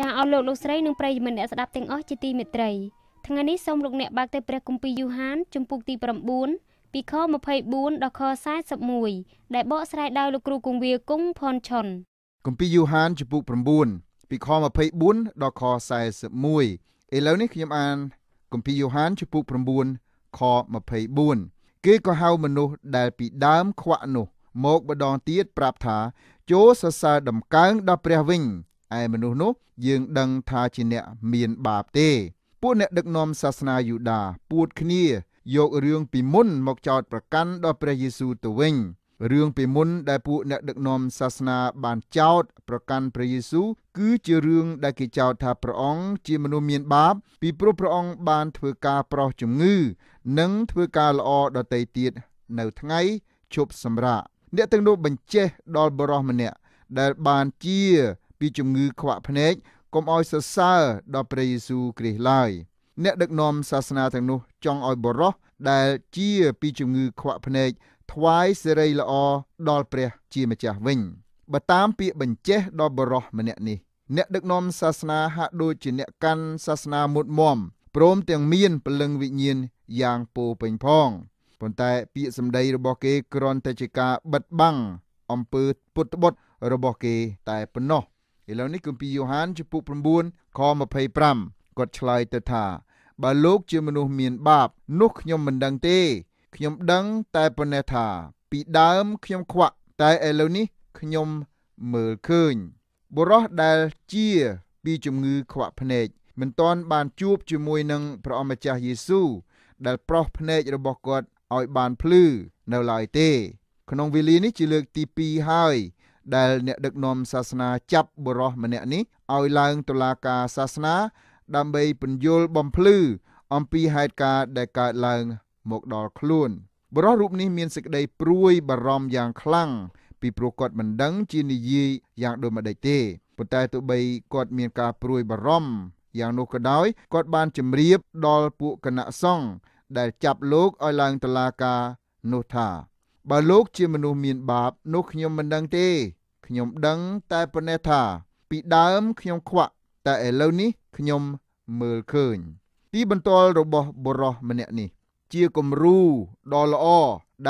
ចាអស់លោកលោកស្រីនិងប្រិយមិត្តអ្នកស្ដាប់ទាំងអស់ជាទីមេត្រីថ្ងៃនេះសូមលោកអ្នកបើកទៅព្រះគម្ពីរយូហានជំពូកទី9ពីខ24ដល់ខ41ដែលបកស្រាយដោយលោកគ្រូគង្វាគង់ផនឆុនគម្ពីរយូហានជំពូក9ពីខ24ដល់ខ41ឥឡូវនេះខ្ញុំអានគម្ពីរយូហានជំពូក9ខ24គេក៏ហៅមនុស្សដែល ពីដើម ខ្វាក់នោះ មកម្ដងទៀតប្រាប់ថាចូលសរសើរដំកើងដល់ព្រះវិញឯមនុស្សនោះយើងដឹងថាជាអ្នកមានបាបទេ ពួកអ្នកដឹកនាំសាសនាយូដា ពួតគ្នា យករឿង ពីមុនមកចោទប្រកាន់ដល់ព្រះយេស៊ូវទៅវិញរឿងពីមុនដែលពួកអ្នកដឹកនាំសាសនា បានចោទប្រកាន់ព្រះយេស៊ូវគឺជារឿងដែលគេចោទថាព្រះអង្គជាមនុស្សមានបាប ពីព្រោះព្រះអង្គបានធ្វើការប្រោសជំងឺ និងធ្វើការល្អដតៃទៀតនៅថ្ងៃជប់សម្រាកអ្នកទាំងនោះបញ្ចេះដល់បរិសម្នាក់ដែលបានជាពីជំងឺ ខ្វាក់ភ្នែកកុំឲ្យសរសើរដល់ព្រះយេស៊ូវគ្រីស្ទឡើយអ្នកដឹកនាំសាសនាទាំងនោះចង់ឲ្យបរោះដែល ជាពីជំងឺ ខ្វាក់ភ្នែកថ្វាយសេរីល្អដល់ព្រះជាម្ចាស់វិញបើតាមពាក្យបញ្ចេះដល់បរោះម្នាក់នេះ អ្នក ដឹកនាំសាសនាហាក់ដូចជាអ្នកកាន់សាសនាមុតមមព្រមទាំងមានពលឹងវិញ្ញាណយ៉ាងពោពេញផងប៉ុន្តែ ពាក្យសម្ដីរបស់គេគ្រាន់តែជាការបិទបាំងអំពើពុតបុតរបស់គេតែប៉ុណ្ណោះឥឡូវនេះគម្ពីរយ៉ូហានចំពុក9ខ25គាត់ឆ្លើយទៅថាបើលោកជាមនុស្សមានបាបនោះខ្ញុំមិនដឹងទេខ្ញុំដឹងតែប៉ុណ្ណេះថា ពីដើមខ្ញុំខ្វាក់តែឥឡូវនេះខ្ញុំមើលឃើញបុរសដែលជាពីជំងឺខ្វាក់ភ្នែកមិនទាន់បានជួបជាមួយនឹងព្រះអម្ចាស់យេស៊ូវដែលប្រោះភ្នែករបស់គាត់ឲ្យបានភ្លឺនៅឡើយទេ ក្នុងវេលានេះជាលើកទី2ហើយដែលអ្នកដឹកនាំសាសនាចាប់បុរសម្នាក់នេះឲ្យឡើងតុលាការសាសនា ដើម្បីពន្យល់បំភ្លឺ អំពីហេតុការណ៍ដែលកើតឡើងមកដល់ខ្លួនបុរសរូបនេះមានសេចក្តីព្រួយបារម្ភយ៉ាងខ្លាំងពីព្រោះគាត់មិនដឹងជានិយាយយ៉ាងដូចម្តេចទេប៉ុន្តែទោះបីគាត់មានការព្រួយបារម្ភយ៉ាងនោះក៏ដោយគាត់បានជម្រាបដល់ពួកគណៈសង្ឃដែលចាប់លោកឲ្យឡើងតុលាការនោះថាបើលោកជាមនុស្សមានបាបនោះខ្ញុំមិនដឹងទេខ្ញុំដឹងតែប៉ុណ្ណេះថា ពីដើមខ្ញុំខ្វាក់តែឥឡូវនេះខ្ញុំមើលឃើញ ទីបន្ទាល់របស់បុរសម្នាក់នេះជាគំរូដ៏ល្អ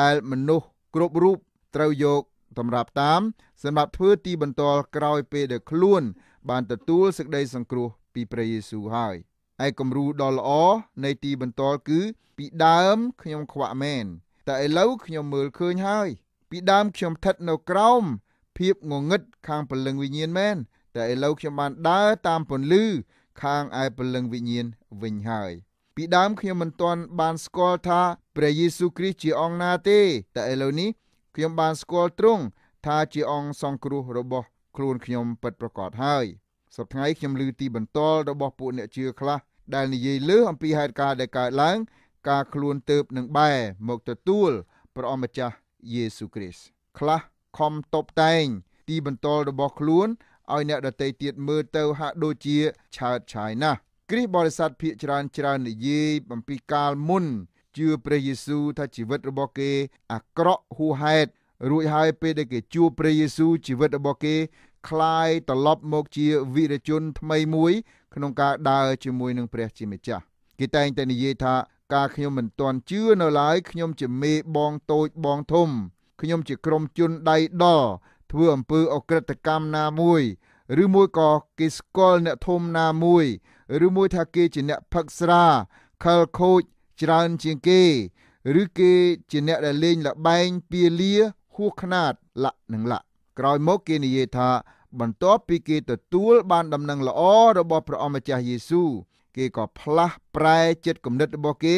ដែលមនុស្សគ្រប់រូបត្រូវយកតម្រាប់តាមសម្រាប់ធ្វើទីបន្ទាល់ក្រោយពេលដែលខ្លួន បានទទួលសេចក្តីសង្គ្រោះពីព្រះយេស៊ូវហើយឯគំរូដ៏ល្អនៃទីបន្ទាល់គឺពីដើមខ្ញុំខ្វាក់មែនតែឥឡូវខ្ញុំមើលឃើញហើយ ពីដើមខ្ញុំស្ថិតនៅក្រោម ភាពងងឹតខាងពលឹងវិញ្ញាណមែនតែឥឡូវខ្ញុំបានដើរតាមពន្លឺ ខាងឯពលឹងវិញ្ញាណវិញហើយ ពីដើមខ្ញុំមិនទាន់បានស្គាល់ថាព្រះយេស៊ូវគ្រីស្ទជាអង្គណាទេ តែឥឡូវនេះខ្ញុំបានស្គាល់ទ្រង់ថាជាអង្គសង្គ្រោះរបស់ ខ្លួនខ្ញុំពិតប្រាកដហើយសប្តាហ៍ខ្ញុំឮទីបន្ទាល់របស់ពួកអ្នកជឿខ្លះ ដែលនិយាយលើ អំពីហេតុការណ៍ដែលកើតឡើងការខ្លួនទៅបនឹងបែរមកទទួលព្រះអម្ចាស់យេស៊ូគ្រីស្ទខ្លះខំតបតែងទីបន្ទល់របស់ខ្លួនឲ្យអ្នកដតីទៀតមើលទៅហាក់ដូចជា ឆើតឆាយណាស់គ្រីស្ទបរិស័ទភាកច្រើនច្រើននិយាយអំពីកាលមុនជឿព្រះយេស៊ូវថាជីវិតរបស់គេអាក្រក់ហួហេតុរួចហើយពេលដែលគេជួបព្រះយេស៊ូវជីវិតរបស់គេคลายត្រឡប់មកជាវីរជន ថ្មីមួយក្នុងការដើរជាមួយនឹងព្រះជាម្ចាស់គេតែង តែនិយាយថាការខ្ញុំមិនទាន់ជឿនៅឡើយខ្ញុំជាមេបងតូចបងធំខ្ញុំជាក្រុមជនដៃដល់ធ្វើអំពើអក្រិតកម្មណាមួយ ឬមួយក៏គេស្គាល់អ្នកធំណាមួយឬមួយថាគេជាអ្នកផឹកស្រាខលខូចច្រើនជាងគេ ឬគេជាអ្នកដែលលេងលបែងពាលាហួសខ្នាតលៈនិងលៈក្រោយមកគេនិយាយថា បន្ទាប់ពីគេទទួលបានដំណឹងល្អរបស់ព្រះអម្ចាស់យេស៊ូវគេក៏ផ្លាស់ប្រែចិត្តគំនិតរបស់គេ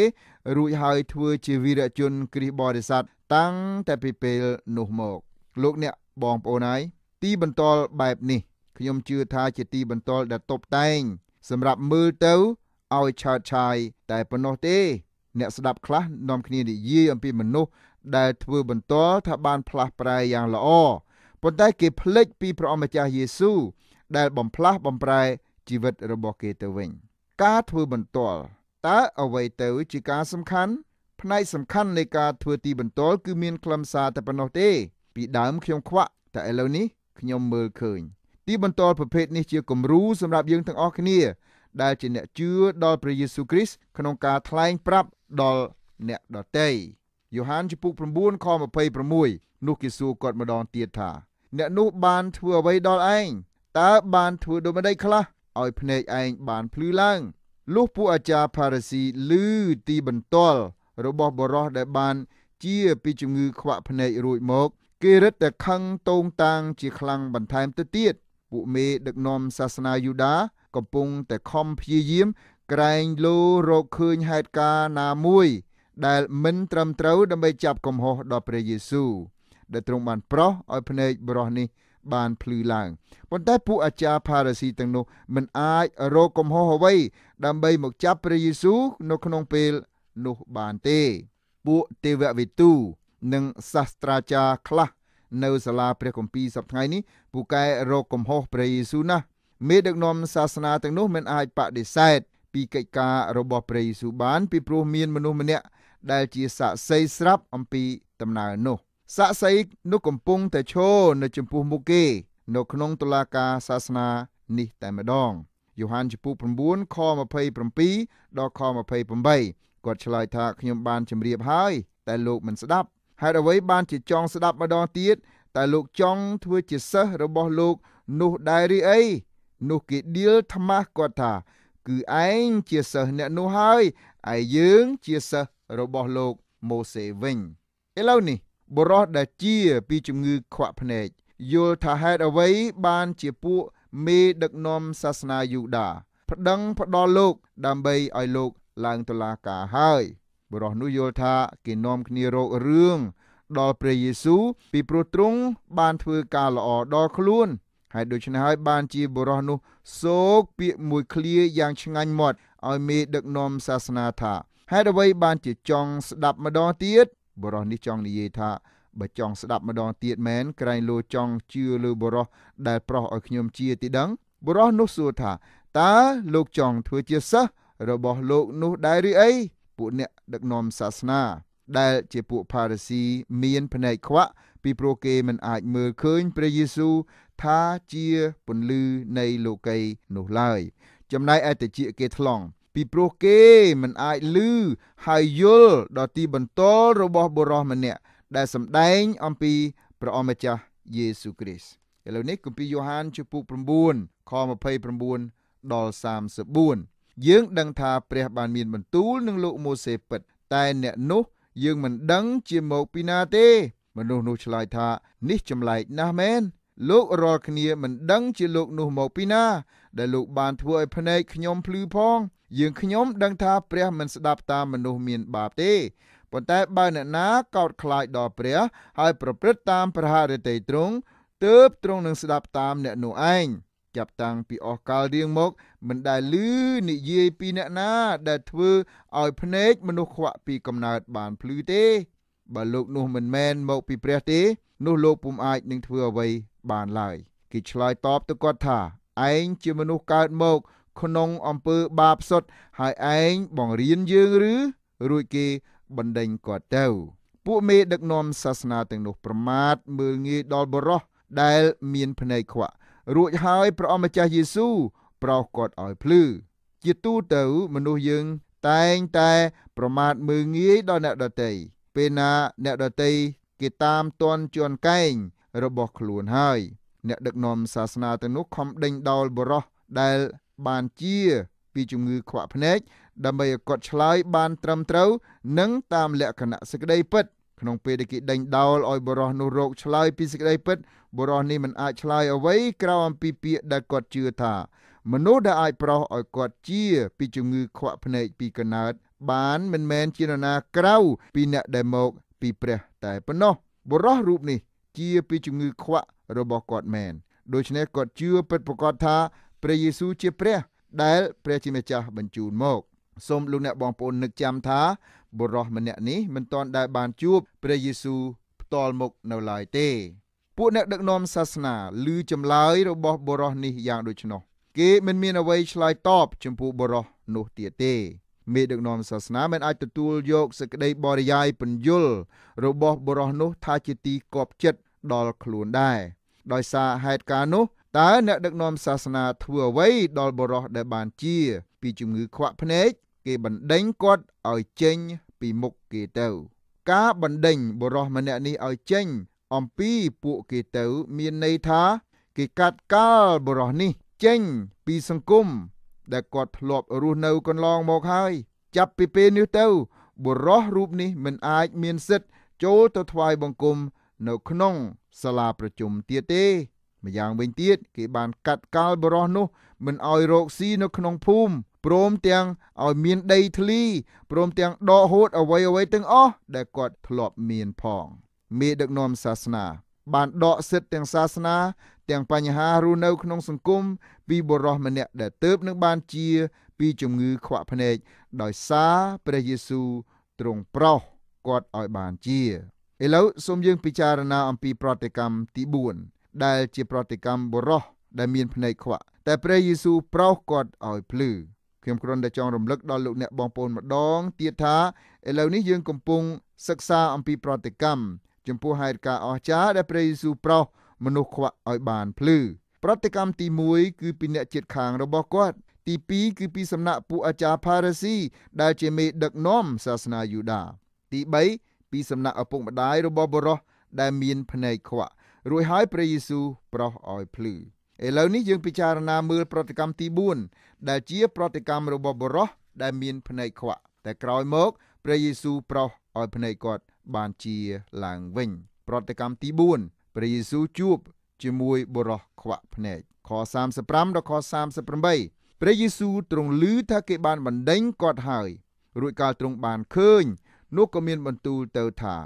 រួចហើយធ្វើជាវីរជនគ្រីស្ទបរិស័ទតាំងតែពីពេលនោះមកលោកអ្នកបងប្អូនហើយទីបន្ទាល់បែបនេះខ្ញុំជឿថាជាទី បន្ទាល់ដែលតបតែង សម្រាប់មើលទៅឲ្យឆើតឆាយតែប៉ុណ្ណោះទេ អ្នកស្ដាប់ខ្លះនាំគ្នានិយាយអំពីមនុស្សដែលធ្វើបន្ទាល់ថាបានផ្លាស់ប្រែយ៉ាងល្អប៉ុន្តែ គេភ្លេចពីព្រះអម្ចាស់យេស៊ូវដែលបំផ្លាស់បំប្រែជីវិតរបស់គេទៅវិញ។ការធ្វើបន្ទាល់តើអ្វីទៅជាការសំខាន់ ផ្នែកសំខាន់នៃការធ្វើទីបន្ទាល់គឺមានខ្លឹមសារតែប៉ុណ្ណោះទេ ពីដើមខ្ញុំខ្វាក់តែឥឡូវនេះខ្ញុំមើលឃើញទីបន្ទាល់ប្រភេទនេះជាគំរូសម្រាប់យើងទាំងអស់គ្នា ដែលជាអ្នកជឿដល់ព្រះយេស៊ូវគ្រីស្ទក្នុងការថ្លែងប្រាប់ដល់អ្នកដទៃយ៉ូហានជំពូក9ខ26នោះគេសួរគាត់ម្ដងទៀតថា អ្នកនោះបានធ្វើអ្វីដល់ឯងតើបានធ្វើដូចម្ដេចខ្លះឲ្យភ្នែកឯងបានភ្លឺឡើងលុះពួកអាចារ្យផារ៉ាស៊ីឮទីបន្ទាល់របស់បរោះដែលបានជាពីជំងឺ ខ្វាក់ភ្នែករួចមកគេរឹតតែខឹងតូងតាងជាខ្លាំងបន្ថែមទៅទៀតពួកមេដឹកនាំសាសនាយូដាកំពុងតែខំព្យាយាម ក្រែងលោរកឃើញហេតុការណ៍ណាមួយដែលមិនត្រឹមត្រូវ ដើម្បីចាប់កំហុសដល់ព្រះយេស៊ូវដែលទ្រង់បានប្រោសឲ្យភ្នែកបរោះនេះបានភ្លឺឡើងប៉ុន្តែ ពួកអាចារ្យផារ៉ាស៊ីទាំងនោះ មិនអាចរកកំហុសអ្វី ដើម្បីមកចាប់ព្រះយេស៊ូវនៅក្នុងពេលនោះបានទេ ពួកទេវវិទូ និងសាស្ត្រាចារ្យខ្លះនៅសាលាព្រះគម្ពីរសប្តាហ៍នេះពូកែរកកំហុសព្រះយេស៊ូវណាស់មេដឹកនាំសាសនាទាំងនោះមិនអាចបដិសេធពីកិច្ចការរបស់ព្រះយេស៊ូវបានពីព្រោះមានមនុស្សម្នាក់ដែលជាសាក្សីស្រាប់អំពីដំណើរនោះសាក់សីនោះកំពុងតែឈរនៅចំពោះមុខគេនៅក្នុងតុលាការសាសនានេះតែម្ដងយ៉ូហានចំពោះ9ខ27ដល់ខ28គាត់ឆ្លើយថាខ្ញុំបានជម្រាបហើយតែលោកមិនស្ដាប់ហេតុអ្វីបានជាចង់ស្ដាប់ម្ដងទៀតតែលោកចង់ធ្វើជាសិស្សរបស់លោកនោះដែរឬអីនោះគេដៀលថ្មាស់គាត់ថាគឺឯងជាសិស្សអ្នកនោះហើយឯយើងជាសិស្សរបស់លោកម៉ូសេវិញឥឡូវនេះបុរសដែលជាពីជំងឺខ្វាក់ភ្នែកយល់ថាហេតុអ្វីបានជាពួកមេដឹកនាំសាសនាយូដាប្តឹងផ្ដល់លោក ដើម្បីឲ្យលោកឡើងតុលាការហើយបុរសនោះយល់ថាគេនាំគ្នារករឿងដល់ព្រះយេស៊ូវពីព្រោះទ្រង់បានធ្វើការល្អដល់ខ្លួនហើយដូច្នេះហើយបានជាបុរសនោះសោកពាក្យមួយឃ្លាយ៉ាងឆ្ងាញ់មាត់ឲ្យមេដឹកនាំសាសនាថាហេតុអ្វីបានជាចង់ស្ដាប់ម្ដងទៀតបរោះនេះចង់និយាយថាបើចង់ស្ដាប់ម្ដងទៀតមែនក្រែងលោចង់ជឿលើបរោះដែលប្រោះឲ្យខ្ញុំជាទីដឹងបរោះនោះសួរថាតើលោកចង់ធ្វើជាសិស្សរបស់លោកនោះដែរឬអីពួកអ្នកដឹកនាំសាសនាដែលជាពួកផារីស៊ីមានភ្នែកខ្វាក់ពីព្រោះគេមិនអាចមើលឃើញព្រះយេស៊ូវថាជាពន្លឺនៃលោកីនោះឡើយ ចំណែកឯតជាគេថ្លង់ពីព្រោះគេមិនអាចឮហើយយល់ដល់ទីបន្ទាល់របស់បុរសម្នាក់ដែលសម្ដែងអំពីព្រះអម្ចាស់យេស៊ូគ្រីស្ទឥឡូវនេះគម្ពីរយ៉ូហានជំពូក9ខ29ដល់34យើងដឹងថាព្រះបានមានបន្ទូលនឹងលោកម៉ូសេពិត តែអ្នកនោះយើងមិនដឹងជាមកពីណាទេមនុស្សនោះឆ្លើយថា នេះចម្លែកណាស់មែនលោករាល់គ្នាមិនដឹងជាលោកនោះមកពីណា ដែលលោកបានធ្វើឲ្យភ្នែកខ្ញុំភ្លឺផងយើងខ្ញុំដឹងថាព្រះមិនស្ដាប់តាមមនុស្សមានបាបទេប៉ុន្តែបើអ្នកណាកោតខ្លាចដល់ព្រះ ហើយប្រព្រឹត្តតាមព្រះハរិតីទ្រង់ទើបទ្រង់នឹងស្ដាប់តាមអ្នកនោះឯងចាប់តាំងពីអស់កាលរៀងមកមិនដែលឮនិយាយពីអ្នកណាដែលធ្វើឲ្យភ្នែកមនុស្សខ្វាក់ពីកំណើតបានភ្លឺទេបើលោកនោះមិនមែនមកពីព្រះទេ នោះលោកពុំអាចនឹងធ្វើអ្វីបានឡើយគេឆ្លើយតបទៅគាត់ថាឯងជាមនុស្សកើតមកក្នុងអំពើបាបសុទ្ធហើយឯងបង្រៀនយើងឬរួចគេបណ្ដេញគាត់ទៅ ពួកមេដឹកនាំសាសនាទាំងនោះប្រមាថមើលងាយដល់បរោះដែលមានភ្នែកខ្វាក់រួចហើយព្រះអម្ចាស់យេស៊ូវប្រោសគាត់ឲ្យភ្លឺជាទូទៅមនុស្សយើងតែងតែប្រមាថមើលងាយដល់អ្នកដទៃពេលណាអ្នកដទៃគេតាមតន់ជន់កែងរបស់ខ្លួនហើយ អ្នកដឹកនាំសាសនាទាំងនោះខំដេញដោលបរោះដែលបានជាពីជំងឺខ្វាក់ភ្នែកដើម្បីឲ្យគាត់ឆ្លើយបានត្រឹមត្រូវនិងតាមលក្ខណៈសេចក្តីពិតក្នុងពេលដែលគេដេញដោលឲ្យបរោះនោះរោគឆ្លើយពីសេចក្តីពិត បរោះនេះមិនអាចឆ្លើយអ្វីក្រៅអំពីពាក្យដែលគាត់ជឿថាមនុស្សដែលអាចប្រោះឲ្យគាត់ជាពីជំងឺខ្វាក់ភ្នែកពីកណើតបានមិនមែនជានរណាក្រៅពីអ្នកដែលមកពីព្រះតែប៉ុណ្ណោះបរោះរូបនេះជាពីជំងឺខ្វាក់របស់គាត់មែន ដូច្នេះគាត់ជឿពិតប្រាកដថាព្រះយេស៊ូវជាព្រះដែលព្រះជាម្ចាស់បញ្ជូនមកសូមលោកអ្នកបងប្អូននឹកចាំថាបុរសម្នាក់នេះមិនទាន់ដែលបានជួបព្រះយេស៊ូវផ្ទាល់មុខនៅឡើយទេ ពួកអ្នកដឹកនាំសាសនាឮចម្លើយរបស់បុរសនេះយ៉ាងដូចនោះគេមិនមានអ្វីឆ្លើយតបចំពោះបុរសនោះទៀតទេមេដឹកនាំសាសនាមិនអាចទទួលយកសេចក្តីបរិយាយពន្យល់របស់បុរសនោះថាជាទីគប់ចិត្តដល់ខ្លួនដែរដោយសារហេតុការណ៍នោះតើអ្នកដឹកនាំសាសនាធ្វើអ្វីដល់បរិសុទ្ធដែលបានជាពីជំងឺខ្វាក់ភ្នែកគេបណ្ដេញគាត់ឲ្យចេញពីមុខគេទៅ ការបណ្ដេញបរិសុទ្ធម្នាក់នេះឲ្យចេញអំពីពួកគេទៅមានន័យថាគេកាត់កាល់បរិសុទ្ធនេះចេញពីសង្គមដែលគាត់ធ្លាប់រស់នៅកន្លងមកហើយចាប់ពីពេលនេះទៅបុរសរូបនេះមិនអាចមានសិទ្ធចូលទៅថ្វាយបង្គំនៅក្នុងសាលាប្រជុំទៀតទេម្យ៉ាងវិញទៀតគេបានកាត់កាល់បរោះនោះ មិនឲ្យរកស៊ីនៅក្នុងភូមិព្រមទាំងឲ្យមានដីធ្លីព្រមទាំងដកហូតអ្វីអ្វីទាំងអស់ដែលគាត់ធ្លាប់មានផងមេដឹកនាំសាសនា បានដកសិទ្ធិទាំងសាសនា ទាំងបញ្ហារស់នៅក្នុងសង្គមពីបរោះម្នាក់ដែលទៅបនឹងបានជា ពីជំងឺខ្វាក់ភ្នែកដោយសារព្រះយេស៊ូវទ្រង់ប្រោសគាត់ឲ្យបានជាឥឡូវសូមយើង ពិចារណា អំពីប្រតិកម្មទី4ដែលជា ប្រតិកម្មបុរសដែលមានភ្នែកខ្វាក់តែព្រះយេស៊ូវប្រោសគាត់ឲ្យភ្លឺខ្ញុំគ្រាន់តែចង់រំលឹកដល់លោកអ្នកបងប្អូនម្ដងទៀតថាឥឡូវនេះយើងកំពុងសិក្សាអំពីប្រតិកម្មចំពោះហេតុការណ៍អស្ចារ្យដែលព្រះយេស៊ូវប្រោសមនុស្សខ្វាក់ឲ្យបានភ្លឺ ប្រតិកម្មទី1គឺពីអ្នកជាតិខាងរបស់គាត់ទី2គឺពីសំណាក់ពួកអាចារ្យផារ៉ាស៊ីដែល ជាមេ ដឹកនាំសាសនាយូដា ទី3ពីសំណាក់ឪពុកម្ដាយរបស់បុរសដែលមានភ្នែកខ្វាក់រួចហើយព្រះយេស៊ូវប្រោសឲ្យភ្លឺឥឡូវនេះយើងពិចារណាមើលប្រតិកម្មទី4ដែលជាប្រតិកម្មរបស់បរោះដែលមានភ្នែកខ្វាក់តែក្រោយមកព្រះយេស៊ូវប្រោសឲ្យភ្នែកគាត់បានជាឡើងវិញប្រតិកម្មទី4ព្រះយេស៊ូវជួបជាមួយបរោះខ្វាក់ភ្នែកខ35ដល់ខ38ព្រះយេស៊ូវទ្រង់ឮថាគេបានបណ្ដេញគាត់ហើយរួចកាលទ្រង់បានឃើញ នោះក៏មានបន្ទូលទៅថា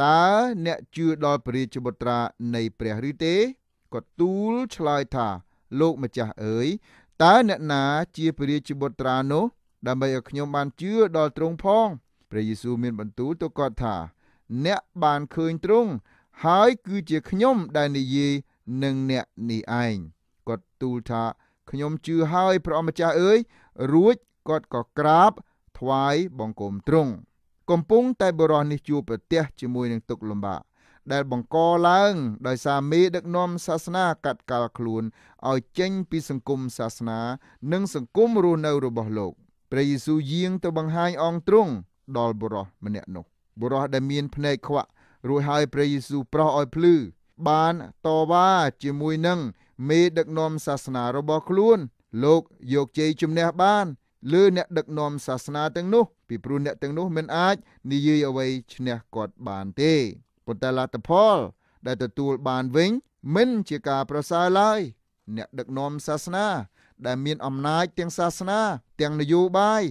តើអ្នកជឿដល់ព្រះរាជបុត្រានៃព្រះឬទេក៏ទូលឆ្លើយថា លោកម្ចាស់អើយតើអ្នកណាជាព្រះរាជបុត្រានោះដើម្បីឲ្យខ្ញុំបានជឿដល់ទ្រង់ផងព្រះយេស៊ូវមានបន្ទូលទៅគាត់ថា អ្នកបានឃើញទ្រង់ហើយគឺជាខ្ញុំដែលនិយាយនឹងអ្នកនេះឯងគាត់ទូលថាខ្ញុំជឿហើយព្រះអម្ចាស់អើយ រួចគាត់ក៏ក្រាបថ្វាយបង្គំទ្រង់កំពុងតែបុរសនេះជួបប្រទះជាមួយនឹងទុក្ខលំបាកដែលបង្កឡើងដោយសារមេដឹកនាំសាសនាកាត់កាល់ខ្លួនឲ្យចេញពីសង្គមសាសនា និងសង្គមរស់នៅរបស់លោកព្រះយេស៊ូវយាងទៅបង្ហាញអងទ្រង់ដល់បុរសម្នាក់នោះបុរសដែលមានភ្នែកខ្វាក់រួចហើយព្រះយេស៊ូវប្រោសឲ្យភ្លឺបានតវ៉ាជាមួយនឹងមេដឹកនាំសាសនារបស់ខ្លួន លោកយកជ័យជំនះបានលើអ្នកដឹកនាំសាសនាទាំងនោះពីព្រោះអ្នកទាំងនោះមិនអាចនិយាយអ្វីឈ្នះគាត់បានទេប៉ុន្តែលទ្ធផល ដែលទទួលបានវិញ មិនជាការប្រសើរឡើយអ្នកដឹកនាំសាសនាដែលមានអំណាចទាំងសាសនាទាំងនយោបាយ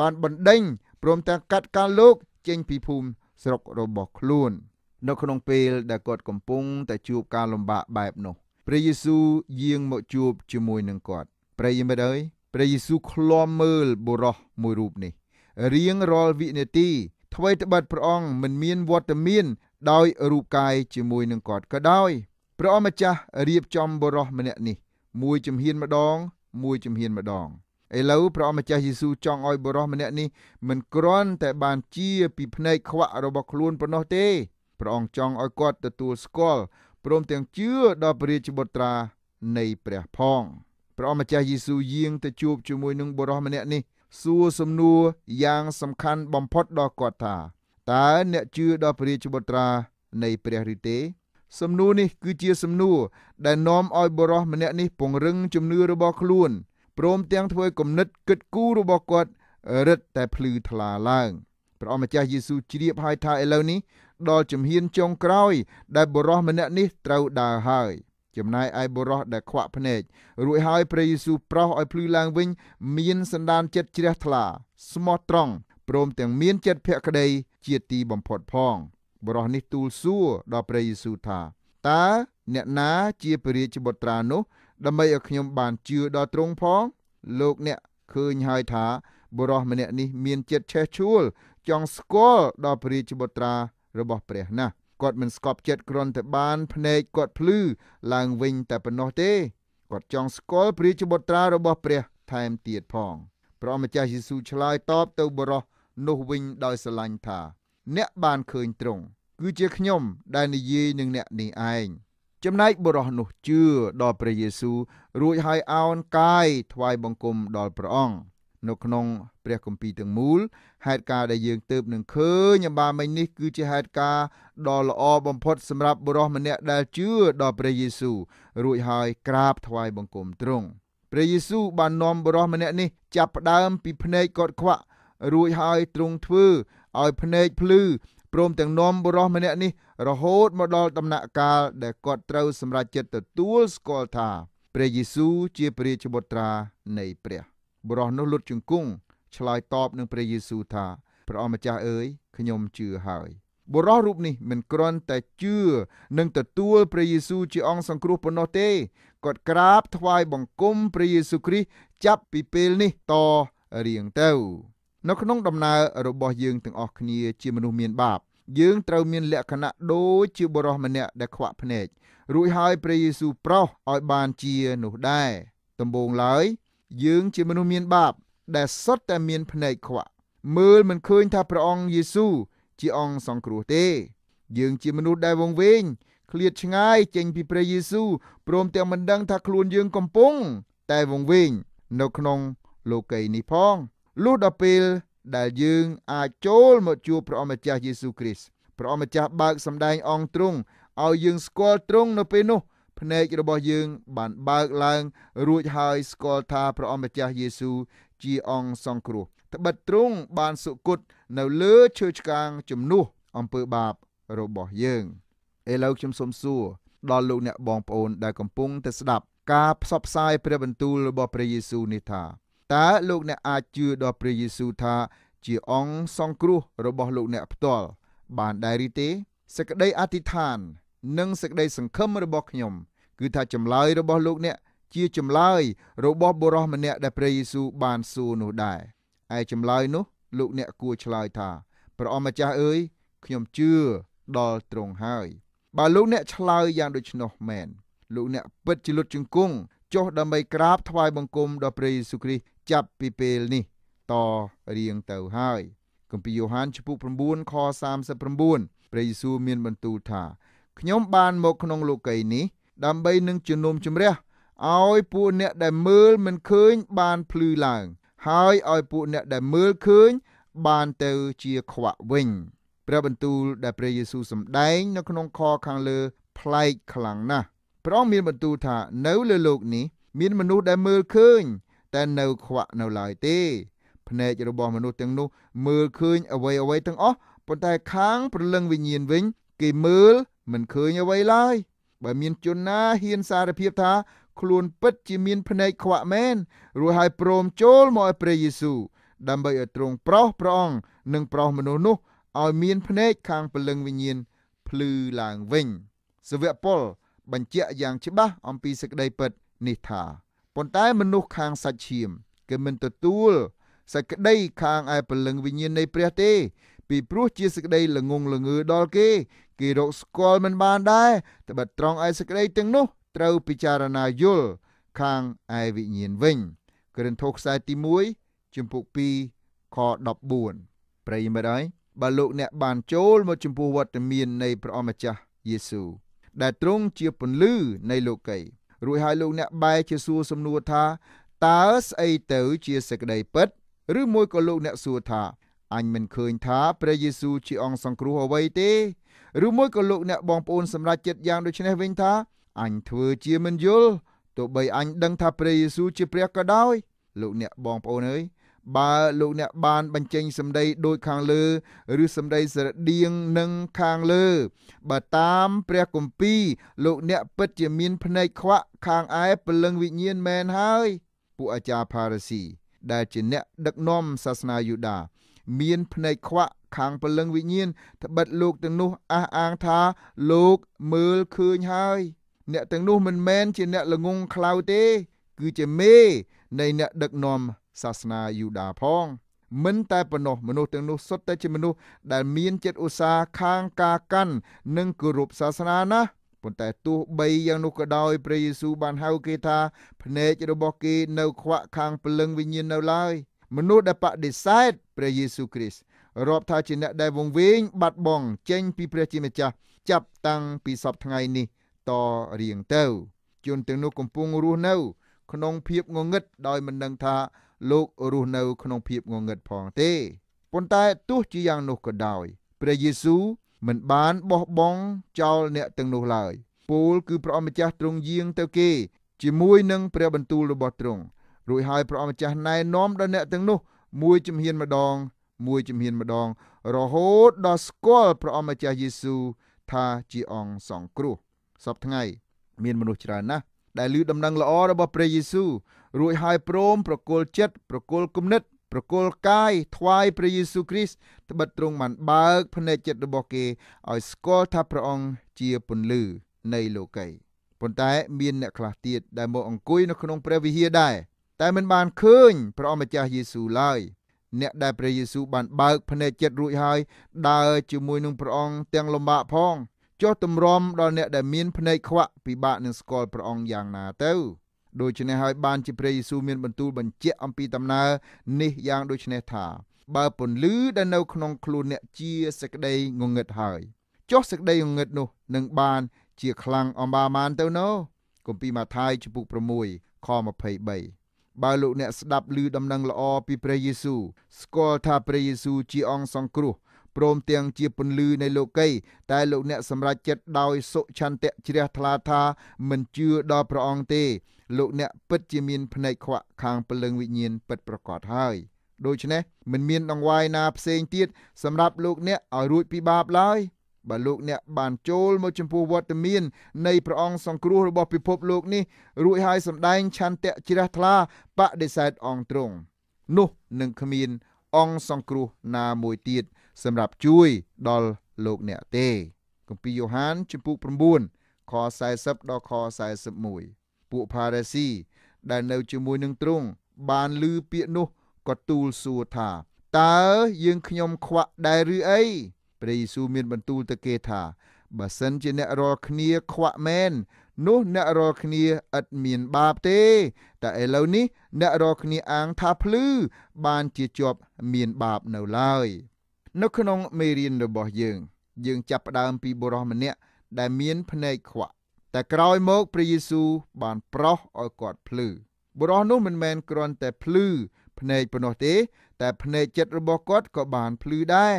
បានបណ្ដេញព្រមទាំងកាត់ការលោកចេញពីភូមិស្រុករបស់ខ្លួន នៅក្នុងពេលដែលគាត់កំពុង តែជួបការលំបាកបែបនោះព្រះយេស៊ូវយាងមកជួបជាមួយនឹងគាត់ព្រះយេមិតអើយព្រះយេស៊ូវឃ្លាំមើលបុរសមួយរូបនេះរៀងរាល់វិនាទីអ្វីត្បិតព្រះអង្គមិនមានវត្តមានដោយរូបកាយជាមួយនឹងគាត់ក៏ដោយព្រះអង្គម្ចាស់រៀបចំបរោះម្នាក់នេះមួយជំហានម្ដងមួយជំហានម្ដងឥឡូវព្រះអង្គម្ចាស់យេស៊ូវចង់ឲ្យបរោះម្នាក់នេះមិនគ្រាន់តែបានជាពីភ្នែកខ្វាក់របស់ខ្លួនប៉ុណ្ណោះទេព្រះអង្គចង់ឲ្យគាត់ទទួលស្គាល់ព្រមទាំងជឿដល់ព្រះរាជបុត្រានៃព្រះផងព្រះអង្គម្ចាស់យេស៊ូវយាងទៅជួបជាមួយនឹងបរោះម្នាក់នេះសួរសំណួរយ៉ាងសំខាន់បំផុតដល់គាត់ថាតើអ្នកជឿដល់ព្រះរាជបុត្រានៃព្រះឬទេ សំណួរនេះគឺជាសំណួរដែលនាំឲ្យបុរសម្នាក់នេះពង្រឹងជំនឿរបស់ខ្លួនព្រមទាំងធ្វើគំនិតគិតគូររបស់គាត់រឹតតែភ្លឺថ្លាឡើងព្រះអម្ចាស់យេស៊ូវជ្រាបហើយថាឥឡូវនេះដល់ជំហានចុងក្រោយ ដែលបុរសម្នាក់នេះត្រូវដើរហើយ។ចំណែកឯបុរសដែលខ្វាក់ភ្នែករួចហើយព្រះយេស៊ូវប្រោសឲ្យភ្លឺឡើងវិញមានសន្តានចិត្តជ្រះថ្លា ស្មោះត្រង់ព្រមទាំងមានចិត្តភក្តី ជាទីបំផុតផងបុរសនេះទូលសួរដល់ព្រះយេស៊ូវថាតើអ្នកណា ជាព្រះរាជបុត្រានោះ ដើម្បីឲ្យខ្ញុំបានជឿដល់ទ្រង់ផងលោកអ្នកឃើញហើយថាបុរសម្នាក់នេះ មានចិត្តឆេះឆួលចង់ស្គាល់ដល់ព្រះរាជបុត្រារបស់ព្រះណាស់គាត់មិនស្កប់ចិត្តគ្រាន់តែបានភ្នែកគាត់ភ្លឺឡើងវិញតែប៉ុណ្ណោះទេគាត់ចង់ស្គាល់ព្រះជាបុត្រារបស់ព្រះថែមទៀតផងព្រះម្ចាស់យេស៊ូវឆ្លើយតបទៅបុរសនោះវិញដោយស្រឡាញ់ថាអ្នកបានឃើញត្រង់គឺជាខ្ញុំ ដែលនិយាយនឹងអ្នកនេះឯងចំណែកបុរសនោះជឿដល់ព្រះយេស៊ូវរួចហើយអោនកាយថ្វាយបង្គំដល់ព្រះអង្គនៅក្នុងព្រះគម្ពីរទាំងមូលហេតុការដែលយើងទៅនឹងឃើញបាមិញនេះគឺជាហេតុការដ៏ល្អបំផុតសម្រាប់បុរសម្នាក់ដែលជឿដល់ព្រះយេស៊ូវរួចហើយក្រាបថ្វាយបង្គំទ្រង់ព្រះយេស៊ូវបាននាំបុរសម្នាក់នេះចាប់ផ្ដើមពីភ្នែកគាត់ខ្វាក់រួចហើយទ្រង់ធ្វើឲ្យភ្នែកភ្លឺព្រមទាំងនាំបុរសម្នាក់នេះរហូតមកដល់ដំណាក់កាលដែលគាត់ត្រូវសម្រេចចិត្តទទួលស្គាល់ថា ព្រះយេស៊ូវជាព្រះរាជបុត្រានៃព្រះបុរសនោះលុតជង្គង់ឆ្លើយតបនឹងព្រះយេស៊ូវថាព្រះអម្ចាស់អើយខ្ញុំជឿហើយបុរសរូបនេះមិនគ្រាន់តែជឿនិងទទួលព្រះយេស៊ូវជាអង្គសង្គ្រោះប៉ុណ្ណោះទេគាត់ក្រាបថ្វាយបង្គំព្រះយេស៊ូវគ្រីស្ទចាប់ពីពេលនេះតរៀងទៅនៅក្នុងដំណើររបស់យើងទាំងអស់គ្នាជាមនុស្សមានបាប យើងត្រូវមានលក្ខណៈដូចជាបុរសម្នាក់ដែលខ្វាក់ភ្នែករួចហើយព្រះយេស៊ូវប្រោសឲ្យបានជានោះដែរដំបូងឡើយយើងជាមនុស្សមានបាប ដែលសុទ្ធតែមានភ្នែកខ្វាក់មើលមិនឃើញថាព្រះអង្គយេស៊ូវជាអង្គសង្គ្រោះទេយើងជាមនុស្សដែលវង្វេងឃ្លាតឆ្ងាយចេញពីព្រះយេស៊ូវព្រមទាំងមិនដឹងថាខ្លួនយើងកំពុងតែវង្វេងនៅក្នុងលោកីយ៍នេះផងលុះដល់ពេលដែលយើងអាចចូលមកជួបព្រះអម្ចាស់យេស៊ូវគ្រីស្ទព្រះអម្ចាស់បើកសម្ដែងអង្គទ្រង់ឲ្យយើងស្គាល់ទ្រង់នៅពេលនោះភ្នែករបស់យើងបានបើកឡើងរួចហើយស្គាល់ថាព្រះអង្គម្ចាស់យេស៊ូវជាអង្គសង្គ្រោះត្បិតទ្រង់បានសុគតនៅលើឈើឆ្កាងជំនួសអំពើបាបរបស់យើងឥឡូវខ្ញុំសូមសួរដល់លោកអ្នកបងប្អូនដែលកំពុងតែស្ដាប់ការផ្សព្វផ្សាយព្រះបន្ទូលរបស់ព្រះយេស៊ូវនេះថាតើលោកអ្នកអាចជឿដល់ព្រះយេស៊ូវថាជាអង្គសង្គ្រោះរបស់លោកអ្នកផ្ទាល់បានដែរឬទេសេចក្តីអធិដ្ឋាននិងសេចក្តីសង្ឃឹមរបស់ខ្ញុំគឺថាចម្លើយរបស់លោកអ្នក ជាចម្លើយរបស់បុរសម្នាក់ដែលព្រះយេស៊ូវបានសួរនោះដែរឯចម្លើយនោះលោកអ្នកគួរឆ្លើយថាព្រះអម្ចាស់អើយខ្ញុំជឿដល់ទ្រង់ហើយបើលោកអ្នកឆ្លើយយ៉ាងដូច្នោះមែនលោកអ្នកពិតជាលុតជង្គង់ចុះដើម្បីក្រាបថ្វាយបង្គំដល់ព្រះយេស៊ូវគ្រីស្ទចាប់ពីពេលនេះតរៀងទៅហើយគម្ពីរយ៉ូហានចំពុក9ខ39ព្រះយេស៊ូវមានបន្ទូលថាខ្ញុំបានមកក្នុងលោកីនេះដើម្បីនឹងជំនុំជម្រះឲ្យពួកអ្នកដែលមើលមិនឃើញបានភ្លឺឡើង ហើយឲ្យពួកអ្នកដែលមើលឃើញបានទៅជាខ្វាក់វិញព្រះបន្ទូលដែលព្រះយេស៊ូវសម្ដែងនៅក្នុងខខាងលើប្លែកខ្លាំងណាស់ព្រះអង្គមានបន្ទូលថានៅលើโลกនេះមានមនុស្សដែលមើលឃើញ តែនៅខ្វាក់នៅឡើយទេភ្នែករបស់មនុស្សទាំងនោះ មើលឃើញអ្វីៗទាំងអស់ប៉ុន្តែខាងព្រលឹងវិញ្ញាណវិញគេមើលមិនឃើញអ្វីឡើយ បើ មានជនណាហ៊ានសារភាពថាខ្លួនពិតជាមានភ្នែកខ្វាក់មែនរួចហើយព្រមចូលមកឲ្យព្រះយេស៊ូវដើម្បីឲ្យទ្រង់ប្រោសព្រះអង្គនិងប្រោសមនុស្សនោះឲ្យមានភ្នែកខាងព្រលឹងវិញ្ញាណភ្លឺឡើងវិញសាវកពលបញ្ជាក់យ៉ាងច្បាស់ អំពីសេចក្តីពិត នេះថាប៉ុន្តែមនុស្សខាងសាច់ឈាមគេមិនទទួលសេចក្តីខាងឯព្រលឹងវិញ្ញាណនៃ ព្រះទេពីព្រោះជាសេចក្តីល្ងងល្ងើដល់គេគេរកស្គាល់មិនបានដែរត្បិតត្រង់ឯសេចក្តីទាំងនោះត្រូវពិចារណាយល់ខាងឯវិញ្ញាណវិញក្រិនថូខ្សែទី1ជំពូក2ខ14ប្រិយមិត្តអើយបើលោកអ្នកបានចូលមកចំពោះវត្តមាននៃព្រះអម្ចាស់យេស៊ូវដែលទ្រង់ជាពន្លឺនៃលោកីរួចហើយលោកអ្នកបែរជាសួរសំណួរថាតើស្អីទៅជាសេចក្តីពិតឬមួយក៏លោកអ្នកសួរថាអញមិនឃើញថាព្រះយេស៊ូវជាអង្គសង្គ្រោះអ្វីទេឬមួយក៏លោកអ្នកបងប្អូនសម្រេចចិត្តយ៉ាងដូចនេះវិញថាអញធ្វើជាមិនយល់ទោះបីអញដឹងថាព្រះយេស៊ូវជាព្រះក៏ដោយលោកអ្នកបងប្អូនអើយបើលោកអ្នកបានបញ្ចេញសម្ដីដូចខាងលើ ឬសម្ដីស្រដៀងនឹងខាងលើបើតាមព្រះគម្ពីរលោកអ្នកពិតជាមានភ្នែកខ្វាក់ខាងឯព្រលឹងវិញ្ញាណមែនហើយ ពួកអាចារ្យផារ៉ាស៊ីដែលជាអ្នកដឹកនាំសាសនាយូដាមានភ្នែកខ្វាក់ខាងព្រលឹងវិញ្ញាណត្បិតលោកទាំងនោះអះអាងថាលោកមើលឃើញហើយ អ្នកទាំងនោះមិនមែនជាអ្នកល្ងងខ្លៅទេ គឺជាមេនៃអ្នកដឹកនាំសាសនាយូដាផង មិនតែប៉ុណ្ណោះមនុស្សទាំងនោះសុទ្ធតែជាមនុស្សដែលមានចិត្តឧស្សាហ៍ខាងការកាន់និងគោរពសាសនាណាស់ប៉ុន្តែទោះបីយ៉ាងនោះក៏ដោយព្រះយេស៊ូវបានហៅគេថាភ្នែករបស់គេនៅ ខ្វាក់ខាងព្រលឹងវិញ្ញាណនៅឡើយមនុស្សដែលបដិសេធព្រះយេស៊ូវគ្រីស្ទរាប់ថាជាអ្នកដែលវង្វេងបាត់បង់ចេញ ពីព្រះជាម្ចាស់ចាប់តាំងពីសពថ្ងៃនេះតរៀងទៅ ជនទាំងនោះកំពុងរស់នៅ ក្នុងភាពងងឹតដោយមិនដឹងថាលោករស់នៅ ក្នុងភាពងងឹតផងទេប៉ុន្តែទោះជាយ៉ាងនោះក៏ដោយព្រះយេស៊ូវមិនបានបោះបង់ចោលអ្នកទាំងនោះឡើយពូលគឺព្រះអម្ចាស់ទ្រង់យាងទៅគេជាមួយនឹងព្រះបន្ទូលរបស់ទ្រង់រួចហើយព្រះអម្ចាស់ណែនាំដល់អ្នកទាំងនោះ មួយជំហានម្ដង មួយជំហានម្ដង រហូតដល់ស្គាល់ព្រះអម្ចាស់យេស៊ូវថាជាអង្គសង្គ្រោះសពថ្ងៃមានមនុស្សច្រើនណាស់ដែលឮដំណឹងល្អរបស់ព្រះយេស៊ូវរួចហើយព្រមប្រគល់ចិត្តប្រគល់គំនិត ប្រគល់កាយថ្វាយព្រះយេស៊ូវគ្រីស្ទត្បិតទ្រង់បានបើកភ្នែកចិត្តរបស់គេឲ្យស្គាល់ថាព្រះអង្គជាពន្លឺនៃលោកីប៉ុន្តែ មានអ្នកខ្លះទៀតដែលមកអង្គុយនៅក្នុង ព្រះវិហារដែរតែមិនបានឃើញព្រះម្ចាស់យេស៊ូវឡើយអ្នកដែលព្រះយេស៊ូវបានបើកភ្នែកចិត្តរួចហើយដើរជាមួយនឹងព្រះអង្គទាំងលំបាកផងចុះទម្រាំដល់អ្នកដែលមានភ្នែកខ្វាក់ពិបាកនឹងស្គាល់ព្រះអង្គយ៉ាងណាទៅដូច្នេះហើយបានជាព្រះយេស៊ូវមានបន្ទូលបញ្ជាក់អំពីដំណើរនេះយ៉ាងដូចនេះថាបើពន្លឺដែលនៅ ក្នុងខ្លួនអ្នក ជាសេចក្តីងងឹតហើយចុះសេចក្តីងងឹតនោះនឹងបានជាខ្លាំងអម្បាមានទៅណូគម្ពីរម៉ាថាយជំពូក6ខ23បើលោកអ្នកស្ដាប់ឮដំណឹងល្អពីព្រះយេស៊ូវស្គាល់ថាព្រះយេស៊ូវជាអង្គសង្គ្រោះព្រមទាំងជាពន្លឺនៃលោកីតែលោកអ្នកសម្រេចចិត្តដោយសុឆន្ទៈជ្រះថ្លាថា មិនជឿដល់ព្រះអង្គទេលោកអ្នកពិតជាមានភ្នែកខ្វាក់ខាងពលឹងវិញ្ញាណពិតប្រកបហើយដូច្នេះមិនមានដង្វាយណាផ្សេងទៀតសម្រាប់លោកអ្នកឲ្យរួចពីបាបឡើយបើលោកអ្នកបានចូលមកចំពោះវត្តមាននៃព្រះអង្គសង្គ្រោះរបស់ពិភពលោកនេះរួចហើយសម្ដែងឆន្ទៈជ្រះថ្លាបដិសេធអង្គទ្រង់នោះនឹងគ្មានអង្គសង្គ្រោះណាមួយទៀតសម្រាប់ជួយដល់លោកអ្នកទេគម្ពីរយ៉ូហានចំពុក9ខ40ដល់ខ41ពួកផារ៉េស៊ីដែលនៅជាមួយនឹងទ្រង់បានឮពាក្យនោះក៏ទូលសួរថា តើយើងខ្ញុំខ្វាក់ដែរឬអីព្រះយេស៊ូវមានបន្ទូលទៅគេថាបើសិនជាអ្នករាល់គ្នាខ្វាក់មែននោះអ្នករាល់គ្នាឥតមានបាបទេតែឥឡូវនេះអ្នករាល់គ្នាអាងថាភ្លឺបានជាជាប់មានបាបនៅឡើយ នៅក្នុងមេរៀនរបស់យើង យើងចាប់ផ្ដើមពីបុរសម្នាក់ដែលមានភ្នែកខ្វាក់តែក្រោយមកព្រះយេស៊ូវបានប្រោសឲ្យគាត់ភ្លឺបុរសនោះមិនមែនគ្រាន់តែភ្លឺភ្នែកប៉ុណ្ណោះទេតែភ្នែកចិត្តរបស់គាត់ក៏បានភ្លឺដែរ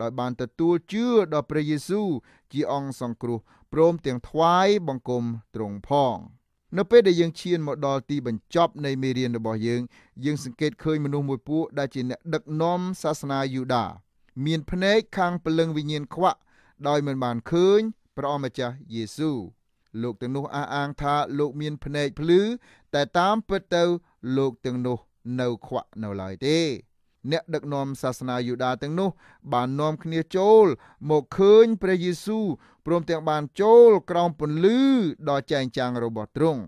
ដោយបានទទួលជឿដល់ព្រះយេស៊ូវជាអង្គសង្គ្រោះព្រមទាំងថ្វាយបង្គំទ្រង់ផងនៅពេលដែលយើងឈានមកដល់ទីបញ្ចប់នៃមេរៀនរបស់យើងយើងសង្កេតឃើញមនុស្សមួយពួកដែលជាអ្នកដឹកនាំសាសនាយូដា មានភ្នែកខាងព្រលឹងវិញ្ញាណខ្វាក់ដោយមិនបានឃើញព្រះអម្ចាស់យេស៊ូវលោកទាំងនោះអះអាងថាលោកមានភ្នែកភ្លឺតែតាមពិតទៅលោកទាំងនោះនៅខ្វាក់នៅឡើយទេអ្នកដឹកនាំសាសនាយូដាទាំងនោះ បាននាំគ្នាចូលមកឃើញព្រះយេស៊ូវព្រមទាំងបានចូលក្រោមពន្លឺដ៏ចែងចាំងរបស់ទ្រង់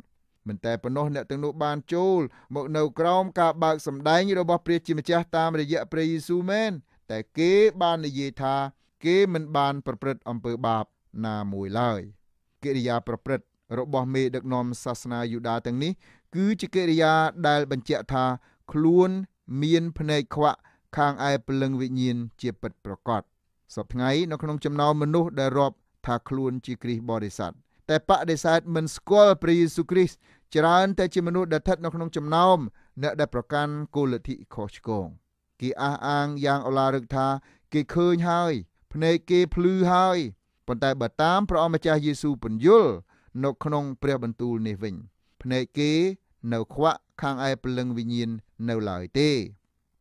មិនតែប៉ុណ្ណោះអ្នកទាំងនោះបានចូលមកនៅក្រោមការបើកសម្ដែងរបស់ព្រះជាម្ចាស់តាមរយៈព្រះយេស៊ូវមែនតែគេបាននិយាយថាគេមិនបានប្រព្រឹត្តអំពើបាបណាមួយឡើយកិរិយាប្រព្រឹត្តរបស់មេដឹកនាំសាសនាយូដាទាំងនេះគឺជាកិរិយាដែលបញ្ជាក់ថាខ្លួនមានភ្នែកខ្វាក់ខាងឯព្រលឹងវិញ្ញាណជាពិតប្រកបសពថ្ងៃនៅក្នុងចំណោមមនុស្សដែលរាប់ថាខ្លួនជាគ្រីស្ទបរិស័ទតែបដិសេធមិនស្គាល់ព្រះយេស៊ូវគ្រីស្ទច្រើនតែជាមនុស្សដែលស្ថិត នៅក្នុងចំណោមអ្នកដែលប្រកាន់គោលលទ្ធិខុសឆ្គងគេអះអាងយ៉ាងឧឡារិកថា គេឃើញហើយភ្នែកគេភ្លឺហើយប៉ុន្តែបើតាមព្រះអម្ចាស់យេស៊ូវពន្យល់នៅក្នុង ព្រះបន្ទូលនេះវិញភ្នែកគេ នៅខ្វាក់ខាងឯព្រលឹងវិញ្ញាណនៅឡើយទេ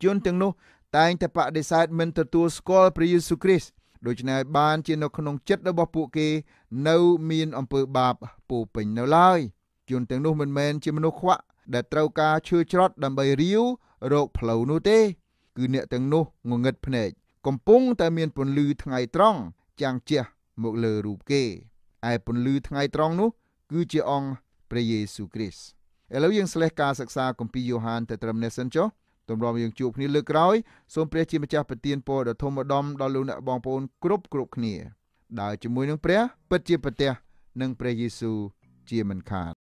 ជនទាំងនោះតែងតែបដិសេធមិនទទួលស្គាល់ព្រះយេស៊ូវគ្រីស្ទដូច្នេះបានជានៅក្នុងចិត្តរបស់ពួកគេ នៅមានអំពើបាបពោពេញនៅឡើយជនទាំងនោះមិនមែនជាមនុស្សខ្វាក់ដែលត្រូវការឈើច្រត់ដើម្បីរាវរកផ្លូវនោះទេ គឺអ្នកទាំងនោះងងឹតភ្នែកកំពុងតែ មានពន្លឺថ្ងៃត្រង់ចាំងជះមកលើរូបគេឯពន្លឺថ្ងៃត្រង់នោះគឺជាអង្គព្រះយេស៊ូវគ្រីស្ទឥឡូវយើងស្លេះការសិក្សាគម្ពីរយ៉ូហានទៅត្រឹមនេះសិនចុះទម្រាំយើងជួបគ្នាលើកក្រោយសូមព្រះជាម្ចាស់ប្រទានពរដល់ធម្មឧត្តមដល់លោកអ្នកបងប្អូនគ្រប់គ្រប់គ្នាដើរជាមួយនឹងព្រះពិតជាប្រទះនឹងព្រះយេស៊ូវជាមិនខាន